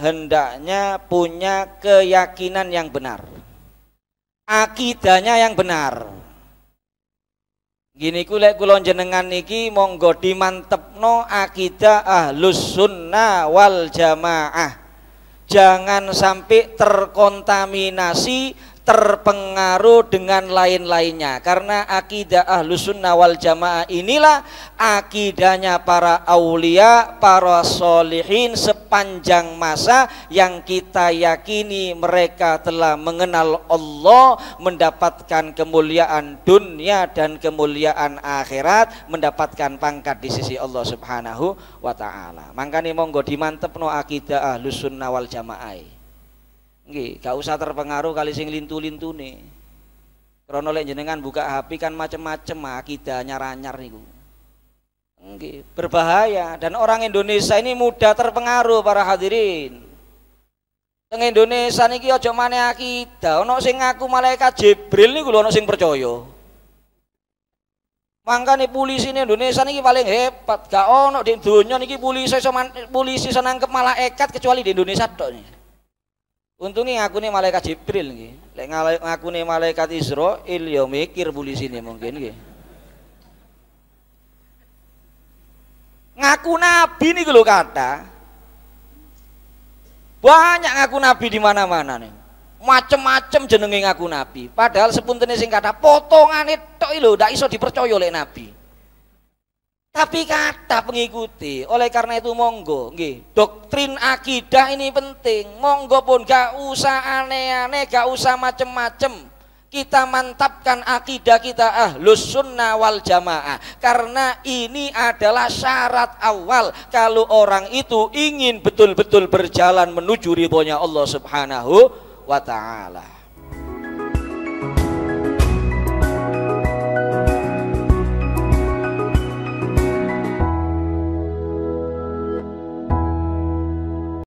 hendaknya punya keyakinan yang benar akidahnya yang benar gini lek kulon jenengan niki monggo dimantepno akidah ahlus sunnah wal jamaah jangan sampai terkontaminasi terpengaruh dengan lain-lainnya karena akidah ahlus sunnah wal jamaah inilah akidahnya para aulia para solihin sepanjang masa yang kita yakini mereka telah mengenal Allah mendapatkan kemuliaan dunia dan kemuliaan akhirat mendapatkan pangkat di sisi Allah subhanahu wa ta'ala makanya monggo dimantep no akidah ahlus sunnah wal jamaah Nggih, gak usah terpengaruh kali sing lintu nih Krana lek jenengan buka HP kan macem-macem nyaranya nyaranyar niku. Nggih, berbahaya dan orang Indonesia ini mudah terpengaruh para hadirin. Teng Indonesia niki aja maneh akidah, ono sing ngaku malaikat Jibril niku lho ana sing percaya. Mangkane polisi nih Indonesia niki paling hebat, gak ono di dunia niki polisi senang polisi senangkep malaikat kecuali di Indonesia tok Untungnya aku nih malaikat Jibril nih, Lek ngaku nih malaikat Isro, ya mikir buli sini mungkin nih. Ngaku nabi nih kalau kata. Banyak ngaku nabi di mana-mana nih. Macem-macem jenenge ngaku nabi. Padahal sepuntene sing kata potongan itu lho ndak iso dipercaya oleh nabi. Tapi kata pengikuti, oleh karena itu monggo, nggih, doktrin akidah ini penting. Monggo pun gak usah aneh-aneh, gak usah macem-macem. Kita mantapkan akidah kita ahlus sunnah wal jamaah Karena ini adalah syarat awal Kalau orang itu ingin betul-betul berjalan menuju ribonya Allah subhanahu wa ta'ala